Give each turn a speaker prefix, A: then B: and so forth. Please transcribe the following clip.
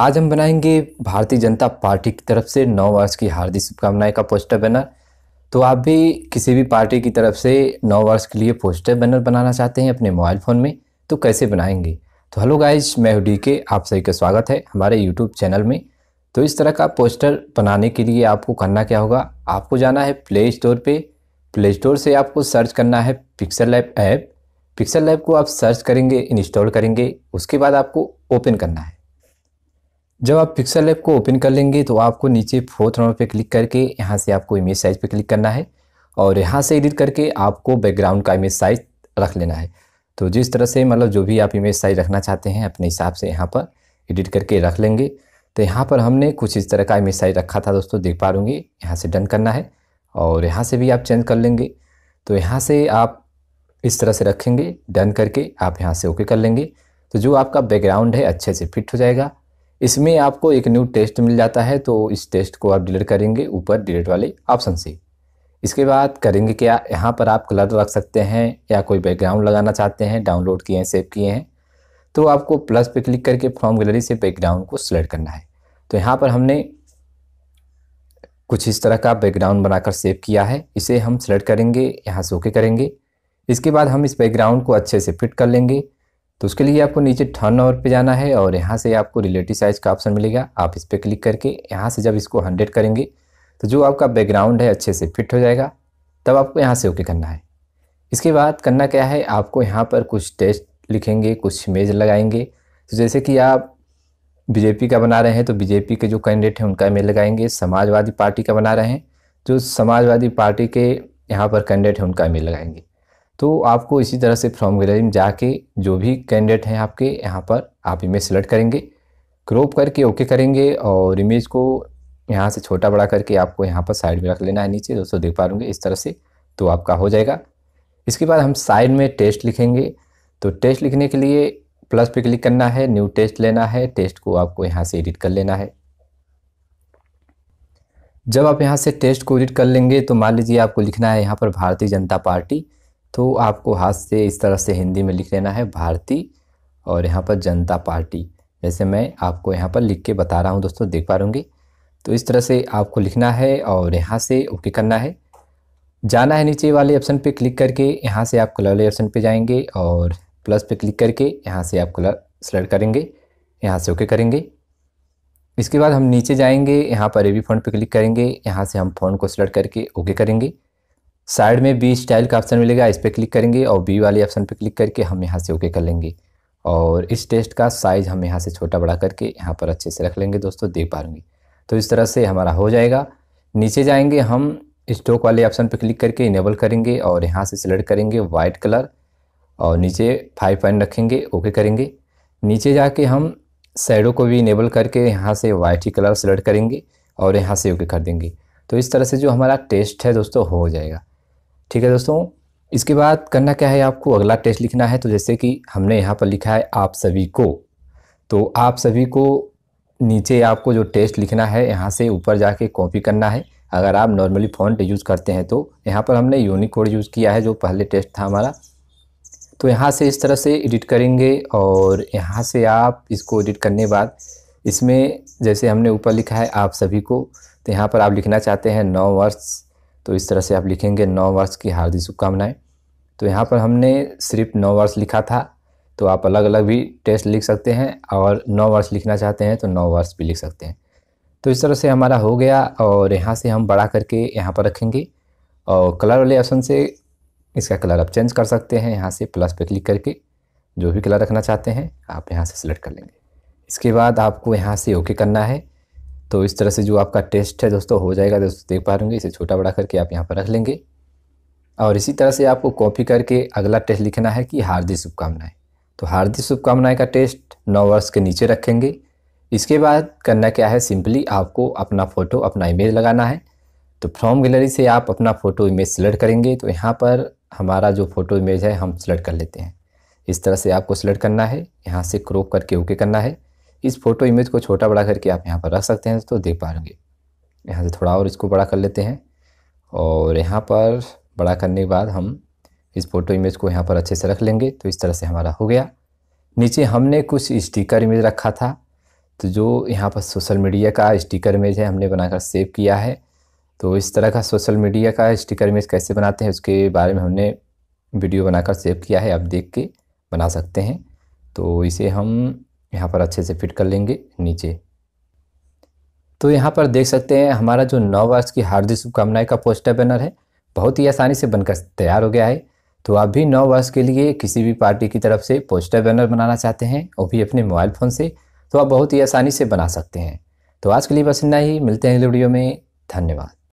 A: आज हम बनाएंगे भारतीय जनता पार्टी की तरफ से नौ वर्ष की हार्दिक शुभकामनाएं का पोस्टर बैनर तो आप भी किसी भी पार्टी की तरफ से नौ वर्ष के लिए पोस्टर बैनर बनाना चाहते हैं अपने मोबाइल फ़ोन में तो कैसे बनाएंगे तो हेलो गाइज मैं हूँ डी के आप सभी का स्वागत है हमारे यूट्यूब चैनल में तो इस तरह का पोस्टर बनाने के लिए आपको करना क्या होगा आपको जाना है प्ले स्टोर पर प्ले स्टोर से आपको सर्च करना है PixelLab app PixelLab को आप सर्च करेंगे इंस्टॉल करेंगे उसके बाद आपको ओपन करना है जब आप पिक्सल ऐप को ओपन कर लेंगे तो आपको नीचे फोर्थ नंबर पे क्लिक करके यहाँ से आपको इमेज साइज पे क्लिक करना है और यहाँ से एडिट करके आपको बैकग्राउंड का इमेज साइज रख लेना है तो जिस तरह से मतलब जो भी आप इमेज साइज रखना चाहते हैं अपने हिसाब से यहाँ पर एडिट करके रख लेंगे तो यहाँ पर हमने कुछ इस तरह का इमेज साइज रखा था दोस्तों देख पा लूँगी यहाँ से डन करना है और यहाँ से भी आप चेंज कर लेंगे तो यहाँ से आप इस तरह से रखेंगे डन करके आप यहाँ से ओके कर लेंगे तो जो आपका बैकग्राउंड है अच्छे से फिट हो जाएगा इसमें आपको एक न्यू टेस्ट मिल जाता है तो इस टेस्ट को आप डिलीट करेंगे ऊपर डिलीट वाले ऑप्शन से इसके बाद करेंगे क्या यहाँ पर आप कलर रख सकते हैं या कोई बैकग्राउंड लगाना चाहते हैं डाउनलोड किए हैं सेव किए हैं तो आपको प्लस पे क्लिक करके फॉर्म गैलरी से बैकग्राउंड को सिलेक्ट करना है तो यहाँ पर हमने कुछ इस तरह का बैकग्राउंड बनाकर सेव किया है इसे हम सेलेक्ट करेंगे यहाँ से ओके करेंगे इसके बाद हम इस बैकग्राउंड को अच्छे से फिट कर लेंगे तो उसके लिए आपको नीचे टर्न नंबर पे जाना है और यहाँ से आपको रिलेटिव साइज़ का ऑप्शन मिलेगा आप इस पर क्लिक करके यहाँ से जब इसको हंड्रेड करेंगे तो जो आपका बैकग्राउंड है अच्छे से फिट हो जाएगा तब आपको यहाँ से ओके करना है इसके बाद करना क्या है आपको यहाँ पर कुछ टेस्ट लिखेंगे कुछ इमेज लगाएंगे तो जैसे कि आप बीजेपी का बना रहे हैं तो बीजेपी के जो कैंडिडेट हैं उनका इमेज लगाएंगे समाजवादी पार्टी का बना रहे हैं जो समाजवादी पार्टी के यहाँ पर कैंडिडेट हैं उनका इमेज लगाएंगे तो आपको इसी तरह से फ्रॉम गैलरी में जाके जो भी कैंडिडेट हैं आपके यहाँ पर आप इमेज सेलेक्ट करेंगे क्रॉप करके ओके करेंगे और इमेज को यहाँ से छोटा बड़ा करके आपको यहाँ पर साइड में रख लेना है नीचे दोस्तों देख पा लूँगे इस तरह से तो आपका हो जाएगा इसके बाद हम साइड में टेस्ट लिखेंगे तो टेस्ट लिखने के लिए प्लस पे क्लिक करना है न्यू टेस्ट लेना है टेस्ट को आपको यहाँ से एडिट कर लेना है जब आप यहाँ से टेस्ट को एडिट कर लेंगे तो मान लीजिए आपको लिखना है यहाँ पर भारतीय जनता पार्टी तो आपको हाथ से इस तरह से हिंदी में लिख लेना है भारती और यहाँ पर जनता पार्टी जैसे मैं आपको यहाँ पर लिख के बता रहा हूँ दोस्तों देख पा रूँगी तो इस तरह से आपको लिखना है और यहाँ से ओके करना है जाना है नीचे वाले ऑप्शन पे क्लिक करके यहाँ से आप कलर वाले ऑप्शन पे जाएंगे और प्लस पे क्लिक करके यहाँ से आप कलर सेलेक्ट करेंगे यहाँ से ओके करेंगे इसके बाद हम नीचे जाएंगे यहाँ पर ए बी फोन पे क्लिक करेंगे यहाँ से हम फ़ोन को सेलेक्ट करके ओके करेंगे साइड में बी स्टाइल का ऑप्शन मिलेगा इस पर क्लिक करेंगे और बी वाले ऑप्शन पर क्लिक करके हम यहाँ से ओके कर लेंगे और इस टेस्ट का साइज़ हम यहाँ से छोटा बड़ा करके यहाँ पर अच्छे से रख लेंगे दोस्तों देख पाएंगे तो इस तरह से हमारा हो जाएगा नीचे जाएंगे हम स्टोक वाले ऑप्शन पर क्लिक करके इनेबल करेंगे और यहाँ से सिलेक्ट करेंगे वाइट कलर और नीचे फाइव पॉइंट रखेंगे ओके करेंगे नीचे जाके हम शेडो को भी इनेबल करके यहाँ से वाइट ही कलर सेलेक्ट करेंगे और यहाँ से ओके कर देंगे तो इस तरह से जो हमारा टेस्ट है दोस्तों हो जाएगा ठीक है दोस्तों इसके बाद करना क्या है आपको अगला टेस्ट लिखना है तो जैसे कि हमने यहाँ पर लिखा है आप सभी को तो आप सभी को नीचे आपको जो टेस्ट लिखना है यहाँ से ऊपर जाके कॉपी करना है अगर आप नॉर्मली फ़ॉन्ट यूज़ करते हैं तो यहाँ पर हमने यूनिकोड यूज़ किया है जो पहले टेस्ट था हमारा तो यहाँ से इस तरह से एडिट करेंगे और यहाँ से आप इसको एडिट करने बाद इसमें जैसे हमने ऊपर लिखा है आप सभी को तो यहाँ पर आप लिखना चाहते हैं नौ वर्ष तो इस तरह से आप लिखेंगे नौ वर्ष की हार्दिक शुभकामनाएँ तो यहाँ पर हमने सिर्फ नौ वर्ष लिखा था तो आप अलग अलग भी टेस्ट लिख सकते हैं और नौ वर्ष लिखना चाहते हैं तो नौ वर्ष भी लिख सकते हैं तो इस तरह से हमारा हो गया और यहाँ से हम बड़ा करके यहाँ पर रखेंगे और कलर वाले ऑप्शन से इसका कलर आप चेंज कर सकते हैं यहाँ से प्लस पे क्लिक करके जो भी कलर रखना चाहते हैं आप यहाँ से सिलेक्ट कर लेंगे इसके बाद आपको यहाँ से ओके करना है तो इस तरह से जो आपका टेस्ट है दोस्तों हो जाएगा दोस्तों देख पा रहे होंगे इसे छोटा बड़ा करके आप यहाँ पर रख लेंगे और इसी तरह से आपको कॉपी करके अगला टेस्ट लिखना है कि हार्दिक शुभकामनाएँ तो हार्दिक शुभकामनाएँ का टेस्ट नौ वर्ष के नीचे रखेंगे इसके बाद करना क्या है सिंपली आपको अपना फ़ोटो अपना इमेज लगाना है तो फ्रॉम गैलरी से आप अपना फ़ोटो इमेज सेलेक्ट करेंगे तो यहाँ पर हमारा जो फ़ोटो इमेज है हम सेलेक्ट कर लेते हैं इस तरह से आपको सेलेक्ट करना है यहाँ से क्रॉप करके ओके करना है इस फोटो इमेज को छोटा बड़ा करके आप यहाँ पर रख सकते हैं तो देख पाएंगे यहाँ से थोड़ा और इसको बड़ा कर लेते हैं और यहाँ पर बड़ा करने के बाद हम इस फोटो इमेज को यहाँ पर अच्छे से रख लेंगे तो इस तरह से हमारा हो गया नीचे हमने कुछ स्टिकर इमेज रखा था तो जो यहाँ पर सोशल मीडिया का स्टिकर इमेज है हमने बनाकर सेव किया है तो इस तरह का सोशल मीडिया का स्टिकर इमेज कैसे बनाते हैं उसके बारे में हमने वीडियो बनाकर सेव किया है आप देख के बना सकते हैं तो इसे हम यहाँ पर अच्छे से फिट कर लेंगे नीचे तो यहाँ पर देख सकते हैं हमारा जो नौ वर्ष की हार्दिक शुभकामनाएं का पोस्टर बैनर है बहुत ही आसानी से बनकर तैयार हो गया है तो आप भी नौ वर्ष के लिए किसी भी पार्टी की तरफ से पोस्टर बैनर बनाना चाहते हैं वो भी अपने मोबाइल फ़ोन से तो आप बहुत ही आसानी से बना सकते हैं तो आज के लिए बस इतना ही मिलते हैं वीडियो में धन्यवाद